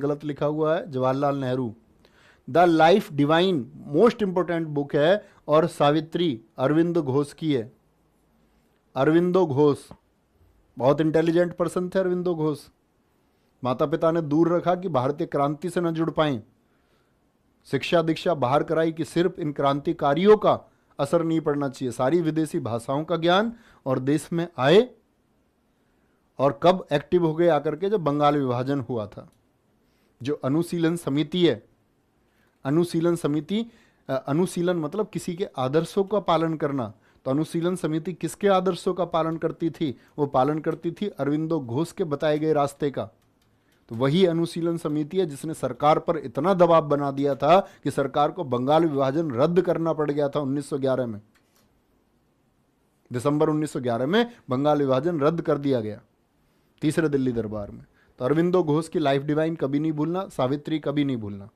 गलत लिखा हुआ है Jawaharlal Nehru the life divine most important book है और सावित्री अरविंद घोष की है अरविंदो घोष बहुत इंटेलिजेंट पर्सन थे अरविंदो घोष माता पिता ने दूर रखा कि भारतीय क्रांति से न जुड़ पाए शिक्षा दीक्षा बाहर कराई कि सिर्फ इन क्रांतिकारियों का असर नहीं पड़ना चाहिए सारी विदेशी भाषाओं का ज्ञान और देश में आए और कब एक्टिव हो गए आकर के जब बंगाल विभाजन हुआ था जो अनुशीलन समिति है अनुशीलन समिति अनुशीलन मतलब किसी के आदर्शों का पालन करना तो अनुशीलन समिति किसके आदर्शों का पालन करती थी वो पालन करती थी अरविंदो घोष के बताए गए रास्ते का तो वही अनुशीलन समिति है जिसने सरकार पर इतना दबाव बना दिया था कि सरकार को बंगाल विभाजन रद्द करना पड़ गया था 1911 में दिसंबर 1911 में बंगाल विभाजन रद्द कर दिया गया तीसरे दिल्ली दरबार में तो अरविंदो घोष की लाइफ डिवाइन कभी नहीं भूलना सावित्री कभी नहीं भूलना